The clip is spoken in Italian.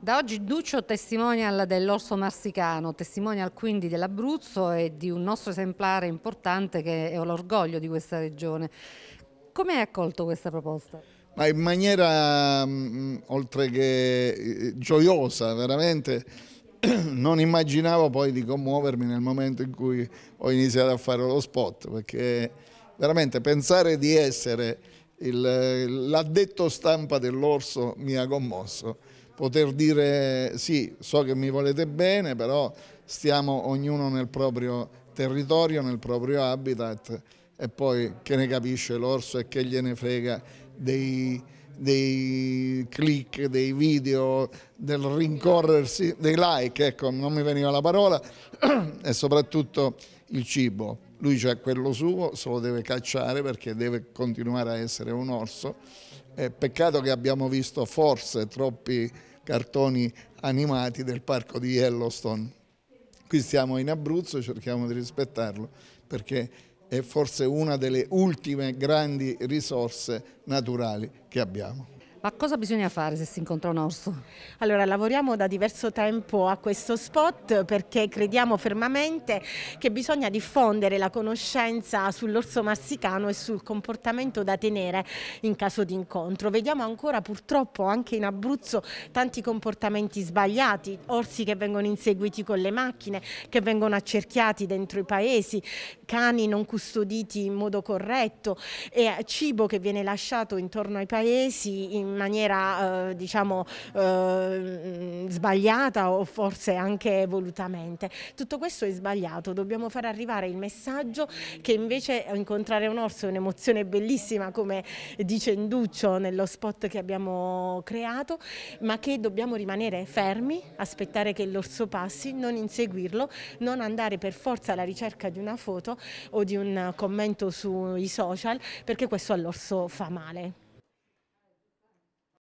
Da oggi Duccio testimonial dell'orso marsicano, testimonial quindi dell'Abruzzo e di un nostro esemplare importante che è l'orgoglio di questa regione. Come hai accolto questa proposta? Ma in maniera mh, mm, mm, oltre che eh, gioiosa, veramente non immaginavo poi di commuovermi nel momento in cui ho iniziato a fare lo spot, perché veramente pensare di essere eh, l'addetto stampa dell'orso mi ha commosso poter dire sì, so che mi volete bene, però stiamo ognuno nel proprio territorio, nel proprio habitat e poi che ne capisce l'orso e che gliene frega dei, dei click, dei video, del rincorrersi, dei like, ecco, non mi veniva la parola, e soprattutto il cibo lui c'ha quello suo, se lo deve cacciare perché deve continuare a essere un orso. Eh, peccato che abbiamo visto forse troppi cartoni animati del parco di Yellowstone. Qui siamo in Abruzzo, cerchiamo di rispettarlo perché è forse una delle ultime grandi risorse naturali che abbiamo. Ma cosa bisogna fare se si incontra un orso? Allora, lavoriamo da diverso tempo a questo spot perché crediamo fermamente che bisogna diffondere la conoscenza sull'orso marsicano e sul comportamento da tenere in caso di incontro. Vediamo ancora purtroppo anche in Abruzzo tanti comportamenti sbagliati, orsi che vengono inseguiti con le macchine, che vengono accerchiati dentro i paesi, cani non custoditi in modo corretto e cibo che viene lasciato intorno ai paesi in in maniera eh, diciamo eh, mm, sbagliata o forse anche volutamente. Tutto questo è sbagliato, dobbiamo far arrivare il messaggio che invece incontrare un orso è un'emozione bellissima come dice Induccio nello spot che abbiamo creato, ma che dobbiamo rimanere fermi, aspettare che l'orso passi, non inseguirlo, non andare per forza alla ricerca di una foto o di un commento sui social perché questo all'orso fa male.